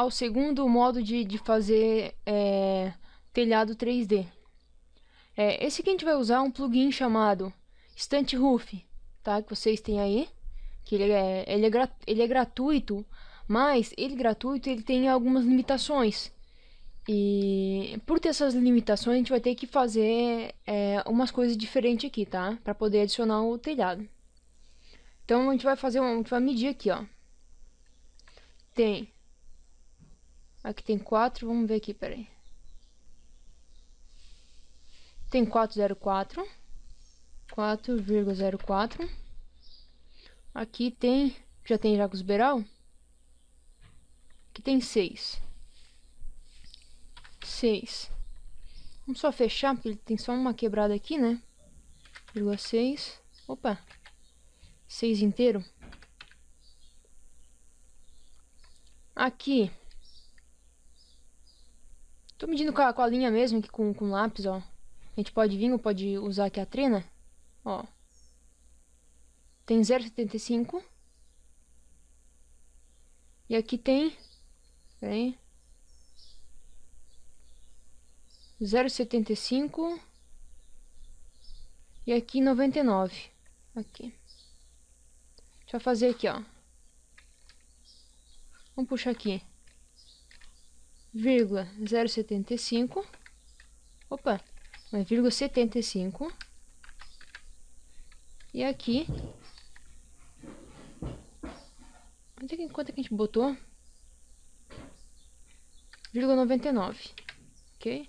ao segundo modo de, de fazer é, telhado 3D. É, esse que a gente vai usar um plugin chamado Stunt Roof, tá? Que vocês têm aí. Que ele é, ele é, ele é gratuito, mas ele gratuito ele tem algumas limitações. E por ter essas limitações, a gente vai ter que fazer é, umas coisas diferentes aqui, tá? Para poder adicionar o telhado. Então a gente vai fazer, uma, a gente vai medir aqui, ó. Tem Aqui tem 4, vamos ver aqui, peraí. Tem 404. 4,04. Aqui tem, já tem Jacos Beral. Aqui tem 6. 6. Vamos só fechar, porque tem só uma quebrada aqui, né? 0,6. Opa! 6 inteiro. Aqui Tô medindo com a, com a linha mesmo, aqui com, com lápis, ó. A gente pode vir ou pode usar aqui a trena. Ó. Tem 0,75. E aqui tem... Peraí. 0,75 e aqui 99 aqui deixa eu fazer aqui ó vamos puxar aqui vírgula opa, mas vírgula 75, e aqui, onde é que, quanto é que a gente botou? Vírgula 99, ok?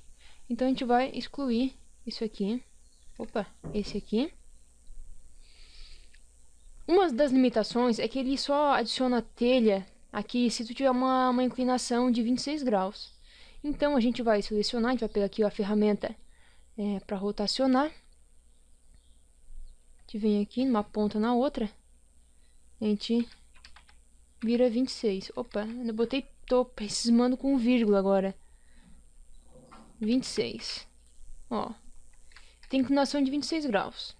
Então, a gente vai excluir isso aqui, opa, esse aqui. Uma das limitações é que ele só adiciona telha Aqui, se tu tiver uma, uma inclinação de 26 graus. Então, a gente vai selecionar, a gente vai pegar aqui a ferramenta é, para rotacionar. A gente vem aqui numa ponta na outra. A gente vira 26. Opa, eu botei, tô precisando com vírgula agora. 26. Ó, tem inclinação de 26 graus.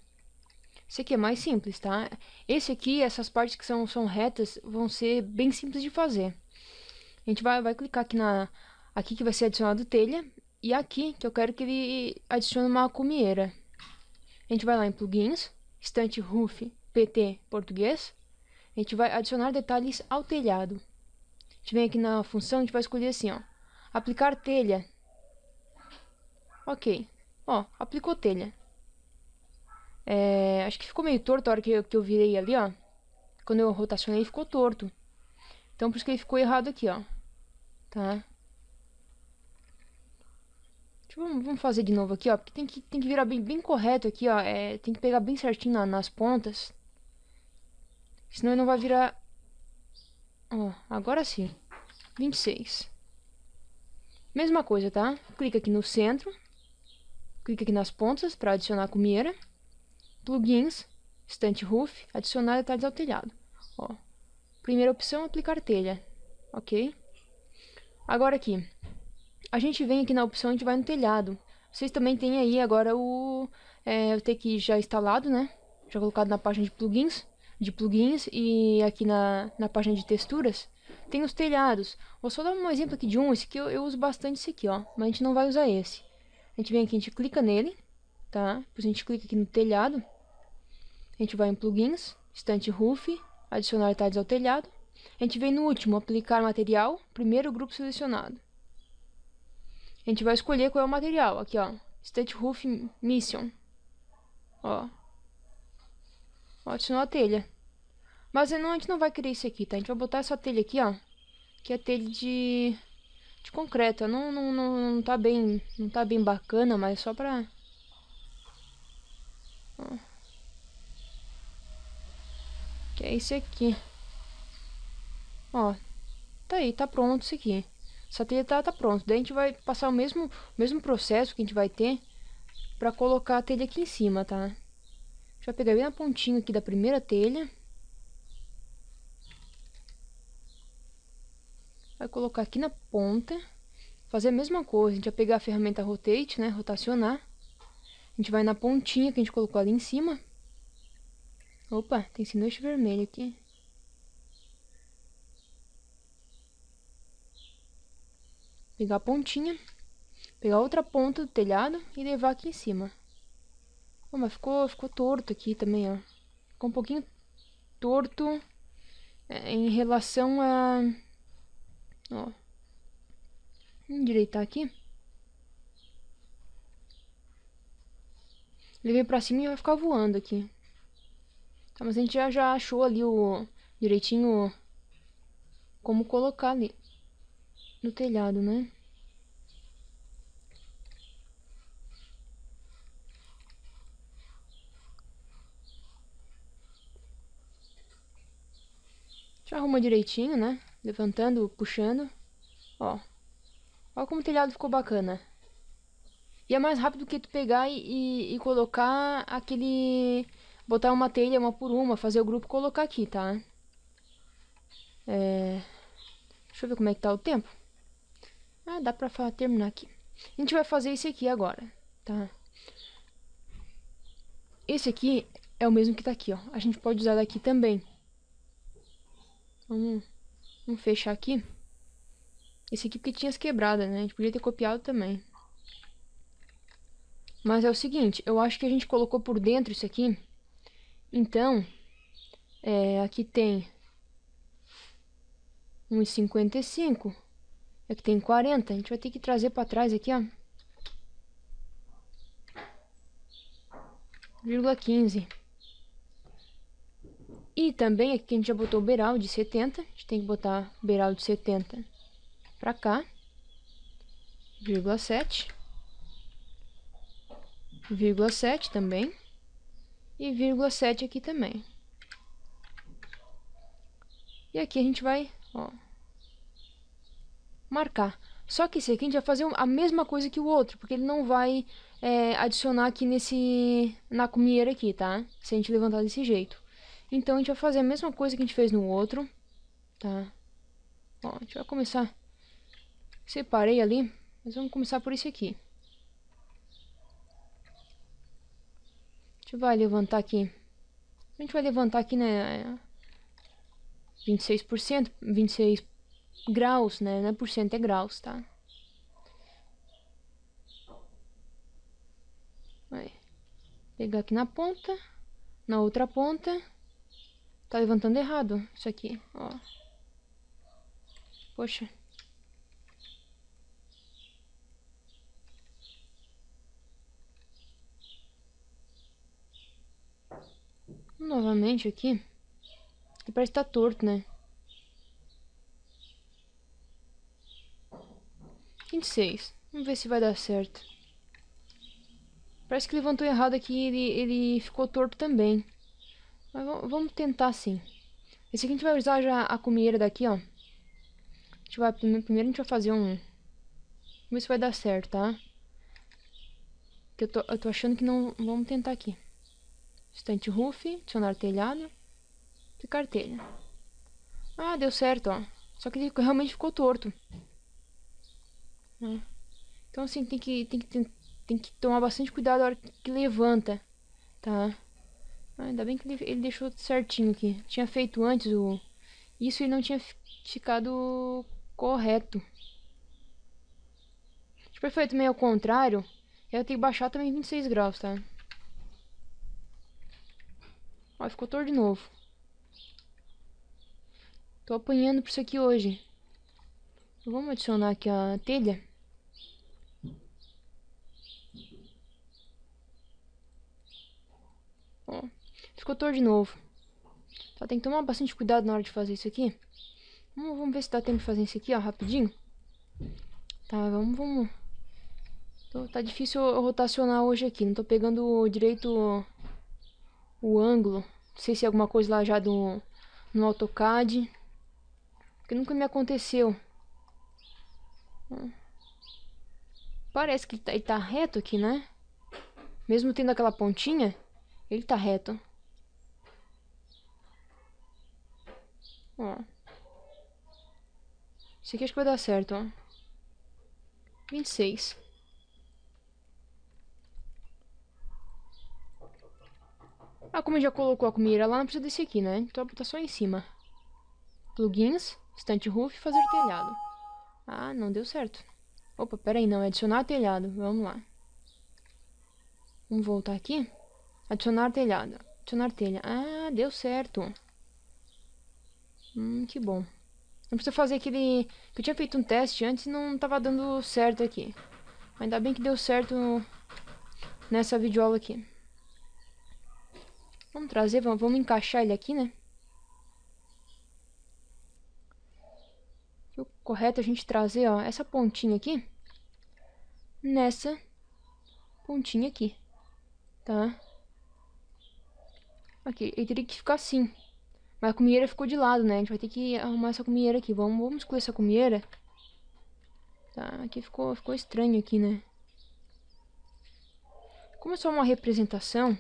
Esse aqui é mais simples, tá? Esse aqui, essas partes que são, são retas, vão ser bem simples de fazer. A gente vai, vai clicar aqui na... Aqui que vai ser adicionado telha. E aqui, que eu quero que ele adicione uma comieira. A gente vai lá em plugins, estante roof, PT, português. A gente vai adicionar detalhes ao telhado. A gente vem aqui na função, a gente vai escolher assim, ó. Aplicar telha. Ok. Ó, aplicou telha. É, acho que ficou meio torto a hora que eu, que eu virei ali, ó. Quando eu rotacionei, ficou torto. Então, por isso que ele ficou errado aqui, ó. Tá? Deixa, vamos, vamos, fazer de novo aqui, ó. Porque tem que, tem que virar bem, bem correto aqui, ó. É, tem que pegar bem certinho na, nas pontas. Senão ele não vai virar... Ó, agora sim. 26. Mesma coisa, tá? Clica aqui no centro. Clica aqui nas pontas para adicionar a comieira plugins, estante roof, adicionar detalhes ao telhado. Ó, primeira opção, aplicar telha, ok? Agora aqui, a gente vem aqui na opção, a gente vai no telhado. Vocês também têm aí agora o, é, o TQ já instalado, né? Já colocado na página de plugins, de plugins e aqui na, na página de texturas. Tem os telhados. Vou só dar um exemplo aqui de um, esse aqui eu, eu uso bastante esse aqui, ó. Mas a gente não vai usar esse. A gente vem aqui, a gente clica nele, tá? Depois a gente clica aqui no telhado. A gente vai em plugins, estante roof, adicionar tiles ao telhado. A gente vem no último, aplicar material, primeiro grupo selecionado. A gente vai escolher qual é o material, aqui ó, estante roof mission. Ó. adicionou a telha. Mas não, a gente não vai querer isso aqui, tá? A gente vai botar essa telha aqui, ó, que é telha de de concreto. Não, não, não, não tá bem, não tá bem bacana, mas é só pra... Ó que é esse aqui. Ó, tá aí, tá pronto isso aqui. Essa telha tá, tá pronto. Daí a gente vai passar o mesmo, mesmo processo que a gente vai ter pra colocar a telha aqui em cima, tá? Deixa eu pegar bem na pontinha aqui da primeira telha. Vai colocar aqui na ponta. Fazer a mesma coisa, a gente vai pegar a ferramenta rotate, né, rotacionar. A gente vai na pontinha que a gente colocou ali em cima. Opa, tem sinoche vermelho aqui. Pegar a pontinha. Pegar outra ponta do telhado e levar aqui em cima. Oh, mas ficou, ficou torto aqui também, ó. Ficou um pouquinho torto é, em relação a... Ó. Endireitar aqui. Levei pra cima e vai ficar voando aqui. Tá, mas a gente já, já achou ali o direitinho como colocar ali no telhado, né? Já arruma direitinho, né? Levantando, puxando. Ó. Olha como o telhado ficou bacana. E é mais rápido que tu pegar e, e, e colocar aquele botar uma telha uma por uma, fazer o grupo colocar aqui, tá? É... Deixa eu ver como é que tá o tempo. Ah, dá pra terminar aqui. A gente vai fazer esse aqui agora, tá? Esse aqui é o mesmo que tá aqui, ó. A gente pode usar daqui também. Vamos, vamos fechar aqui. Esse aqui porque tinha as quebradas, né? A gente podia ter copiado também. Mas é o seguinte, eu acho que a gente colocou por dentro isso aqui... Então, é, aqui tem 1,55. Aqui tem 40. A gente vai ter que trazer para trás aqui, ó. Vírgula 15. E também aqui a gente já botou o beiral de 70. A gente tem que botar o beiral de 70 para cá. Vírgula 7. Vírgula 7 também e vírgula 7 aqui também. E aqui a gente vai, ó, marcar. Só que esse aqui a gente vai fazer a mesma coisa que o outro, porque ele não vai é, adicionar aqui nesse, na comieira aqui, tá? Se a gente levantar desse jeito. Então, a gente vai fazer a mesma coisa que a gente fez no outro, tá? Ó, a gente vai começar, separei ali, mas vamos começar por esse aqui. gente vai levantar aqui. A gente vai levantar aqui, né? 26%, 26 graus, né? Não é por cento, é graus, tá? Vai. Pegar aqui na ponta. Na outra ponta. Tá levantando errado isso aqui, ó. Poxa. novamente aqui. Que parece que tá torto, né? 26. seis. Vamos ver se vai dar certo. Parece que levantou errado aqui e ele, ele ficou torto também. Mas vamos tentar sim. Esse aqui a gente vai usar já a comieira daqui, ó. A gente vai, primeiro a gente vai fazer um... Vamos ver se vai dar certo, tá? Eu tô, eu tô achando que não... Vamos tentar aqui. Estante Ruff, adicionar telhado, aplicar telha. Ah, deu certo, ó. Só que ele realmente ficou torto. Né? Então, assim, tem que, tem, que, tem, tem que tomar bastante cuidado a hora que levanta, tá? Ah, ainda bem que ele, ele deixou certinho aqui. Tinha feito antes o... Isso ele não tinha ficado correto. Tipo, perfeito meio ao contrário, eu tenho que baixar também 26 graus, tá? Ó, ficou torto de novo. Tô apanhando por isso aqui hoje. Vamos adicionar aqui a telha. Ó, ficou torto de novo. Tá, tem que tomar bastante cuidado na hora de fazer isso aqui. Vamos, vamos ver se dá tempo de fazer isso aqui, ó, rapidinho. Tá, vamos, vamos. Tô, tá difícil rotacionar hoje aqui. Não tô pegando direito o ângulo. Não sei se é alguma coisa lá já do, no AutoCAD. Que nunca me aconteceu. Parece que ele tá, ele tá reto aqui, né? Mesmo tendo aquela pontinha, ele tá reto. Ó. Isso aqui acho que vai dar certo, ó. 26. Ah, como já colocou a comida lá, não precisa desse aqui, né? Então tá só em cima. Plugins, Stunt Roof e fazer telhado. Ah, não deu certo. Opa, pera aí, não. É adicionar telhado. Vamos lá. Vamos voltar aqui. Adicionar telhado. Adicionar telha. Ah, deu certo. Hum, que bom. Não precisa fazer aquele... Que eu tinha feito um teste antes e não tava dando certo aqui. Ainda bem que deu certo nessa videoaula aqui. Vamos trazer, vamos, vamos encaixar ele aqui, né? o correto é a gente trazer, ó, essa pontinha aqui. Nessa pontinha aqui, tá? Aqui, ele teria que ficar assim. Mas a comieira ficou de lado, né? A gente vai ter que arrumar essa comieira aqui. Vamos, vamos excluir essa comieira. Tá, aqui ficou, ficou estranho aqui, né? Como é só uma representação,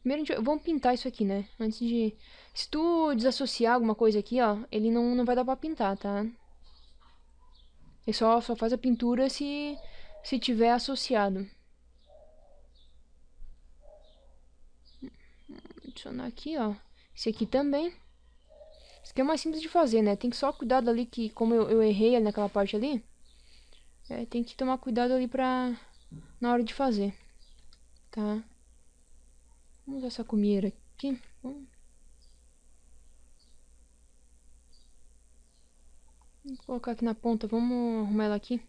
Primeiro gente... Vamos pintar isso aqui, né? Antes de... Se tu desassociar alguma coisa aqui, ó, ele não, não vai dar pra pintar, tá? Ele só, só faz a pintura se, se tiver associado. Adicionar aqui, ó. Esse aqui também. Isso aqui é mais simples de fazer, né? Tem que só cuidar ali que, como eu, eu errei ali naquela parte ali, é, tem que tomar cuidado ali pra... na hora de fazer, tá? Vamos usar essa comida aqui. Vamos colocar aqui na ponta. Vamos arrumar ela aqui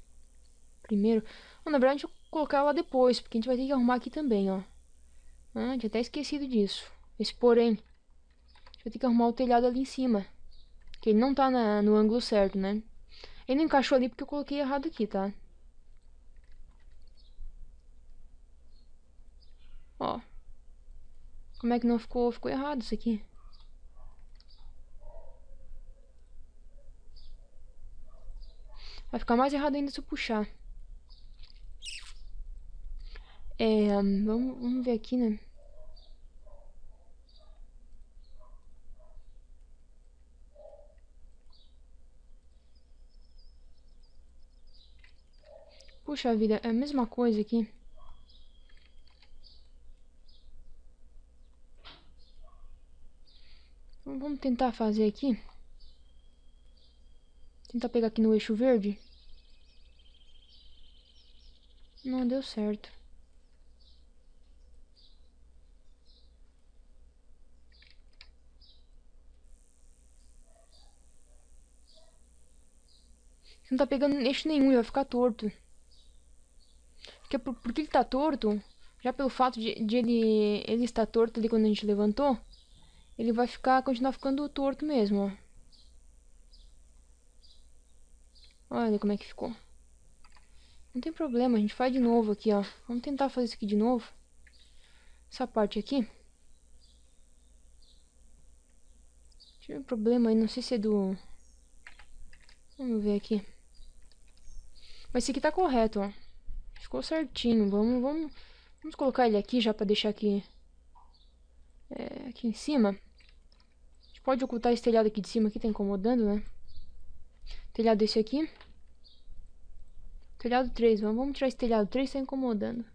primeiro. na verdade, deixa eu colocar ela depois, porque a gente vai ter que arrumar aqui também, ó. Ah, tinha até esquecido disso. Esse porém. A gente vai ter que arrumar o telhado ali em cima. Que ele não tá na, no ângulo certo, né? Ele não encaixou ali porque eu coloquei errado aqui, tá? Como é que não ficou? Ficou errado isso aqui. Vai ficar mais errado ainda se eu puxar. É, vamos, vamos ver aqui, né? Puxa vida, é a mesma coisa aqui. Vamos tentar fazer aqui. Tentar pegar aqui no eixo verde. Não deu certo. Não tá pegando eixo nenhum, ele vai ficar torto. Porque, por, que ele tá torto? Já pelo fato de, de ele, ele estar torto ali quando a gente levantou, ele vai ficar, continuar ficando torto mesmo, ó. Olha como é que ficou. Não tem problema, a gente faz de novo aqui, ó. Vamos tentar fazer isso aqui de novo. Essa parte aqui. Tive um problema aí, não sei se é do... Vamos ver aqui. Mas esse aqui tá correto, ó. Ficou certinho. Vamos, vamos, vamos colocar ele aqui já pra deixar aqui... É, aqui em cima gente pode ocultar esse telhado aqui de cima que tá incomodando, né? Telhado esse aqui. Telhado 3, vamos, vamos tirar esse telhado 3, tá incomodando.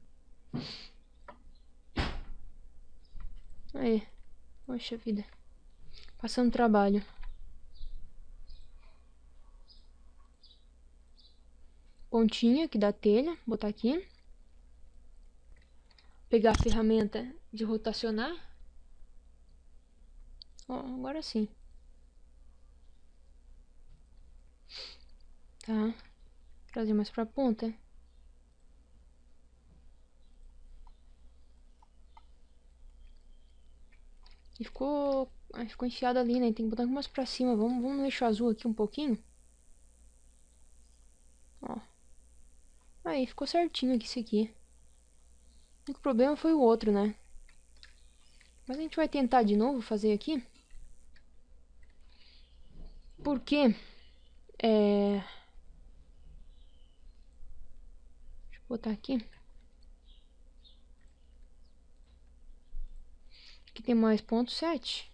Aí. Poxa vida. Passando trabalho. Pontinha aqui da telha, botar aqui. Pegar a ferramenta de rotacionar agora sim. Tá. Trazer mais pra ponta. E ficou, ficou enfiado ali, né? Tem que botar mais pra cima. Vamos, vamos no eixo azul aqui um pouquinho. Ó. Aí, ficou certinho aqui isso aqui. O problema foi o outro, né? Mas a gente vai tentar de novo fazer aqui. Porque. É. Deixa eu botar aqui. Aqui tem mais ponto 7.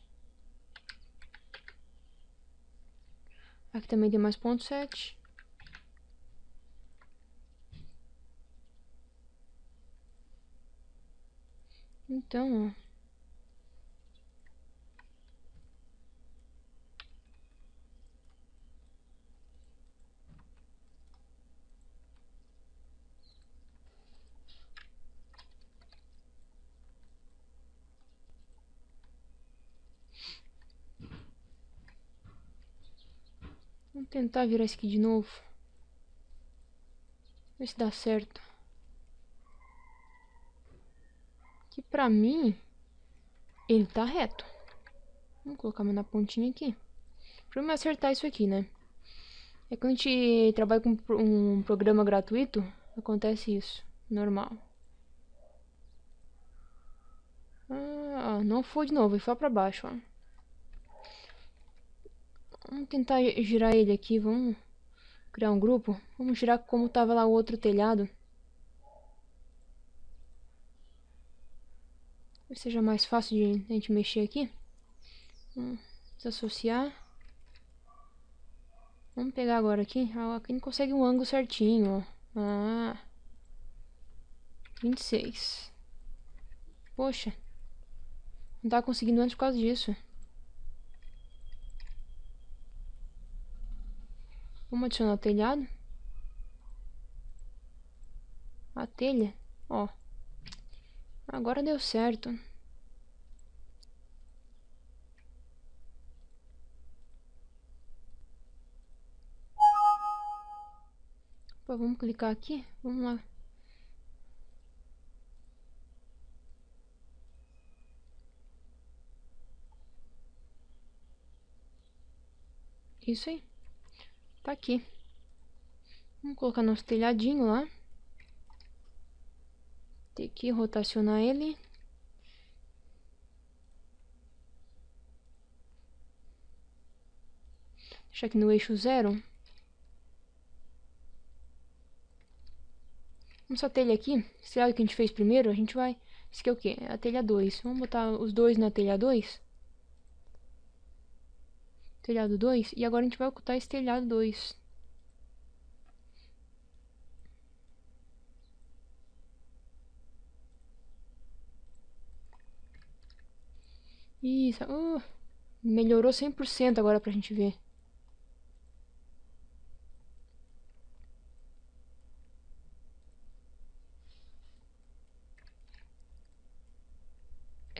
Aqui também tem mais ponto 7. Então, ó. Vamos tentar virar isso aqui de novo. Ver se dá certo. Que pra mim, ele tá reto. Vamos colocar mais na pontinha aqui. O problema é acertar isso aqui, né? É quando a gente trabalha com um programa gratuito, acontece isso. Normal. Ah, não foi de novo, foi pra baixo, ó. Vamos tentar girar ele aqui, vamos criar um grupo. Vamos girar como tava lá o outro telhado. Talvez seja mais fácil de a gente mexer aqui. Vamos desassociar. Vamos pegar agora aqui. Ah, aqui não consegue um ângulo certinho, Ah. 26. Poxa. Não está conseguindo antes por causa disso. Vamos adicionar o telhado. A telha, ó. Agora deu certo. Opa, vamos clicar aqui? Vamos lá. Isso aí. Tá aqui. Vamos colocar nosso telhadinho lá. Tem que rotacionar ele. deixar aqui no eixo zero. vamos só telha aqui, será que a gente fez primeiro? A gente vai... Isso aqui é o que? É a telha 2. Vamos botar os dois na telha 2 telhado 2 e agora a gente vai ocultar esse telhado 2. Isso, uh, melhorou 100% agora pra gente ver.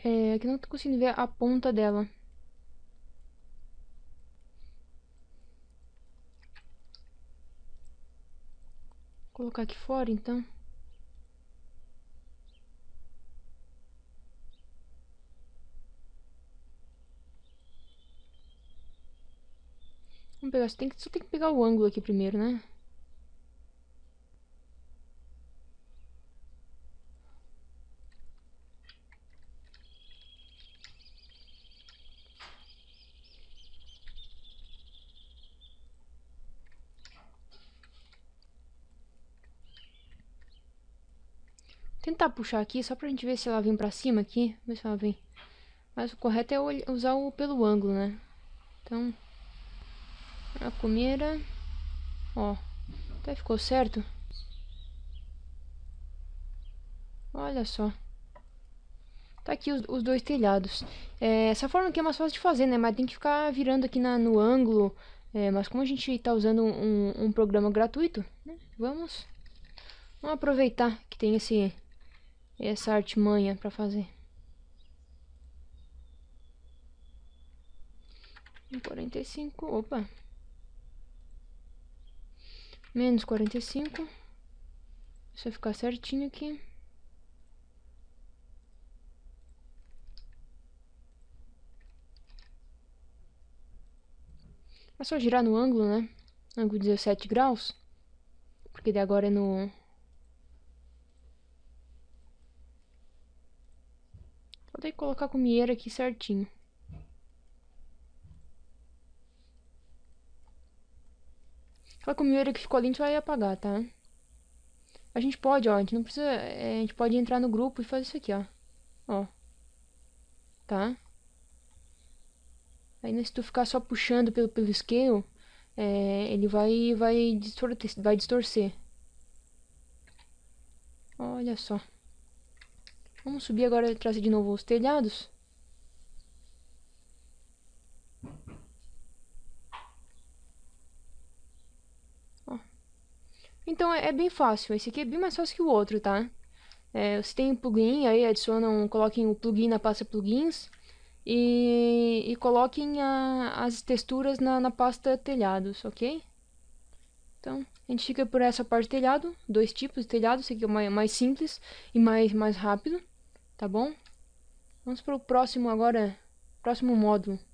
É, que não tô conseguindo ver a ponta dela. colocar aqui fora, então. Vamos pegar, só tem, que, só tem que pegar o ângulo aqui primeiro, né? tentar puxar aqui, só pra gente ver se ela vem pra cima aqui. Vamos ver se ela vem. Mas o correto é usar o pelo ângulo, né? Então, a comeira, ó, até ficou certo. Olha só. Tá aqui os, os dois telhados. É, essa forma aqui é mais fácil de fazer, né? Mas tem que ficar virando aqui na, no ângulo. É, mas como a gente tá usando um, um programa gratuito, né? Vamos, vamos aproveitar que tem esse e essa artimanha pra fazer. quarenta e cinco, opa. Menos quarenta e cinco. Deixa ficar certinho aqui. É só girar no ângulo, né? Ângulo 17 graus. Porque de agora é no Vou ter que colocar a comieira aqui certinho. Aquela comieira que ficou ali a gente vai apagar, tá? A gente pode, ó, a gente não precisa... É, a gente pode entrar no grupo e fazer isso aqui, ó. Ó. Tá? Aí né, se tu ficar só puxando pelo, pelo scale, é, ele vai, vai, distor vai distorcer. Olha só. Vamos subir agora e trazer de novo os telhados. Ó. Então é, é, bem fácil. Esse aqui é bem mais fácil que o outro, tá? É, você tem um plugin, aí adicionam, coloquem o plugin na pasta plugins e, e coloquem a, as texturas na, na pasta telhados, ok? Então, a gente fica por essa parte do telhado, dois tipos de telhado, esse aqui é o mais, mais simples e mais, mais rápido tá bom? Vamos pro próximo agora, próximo módulo.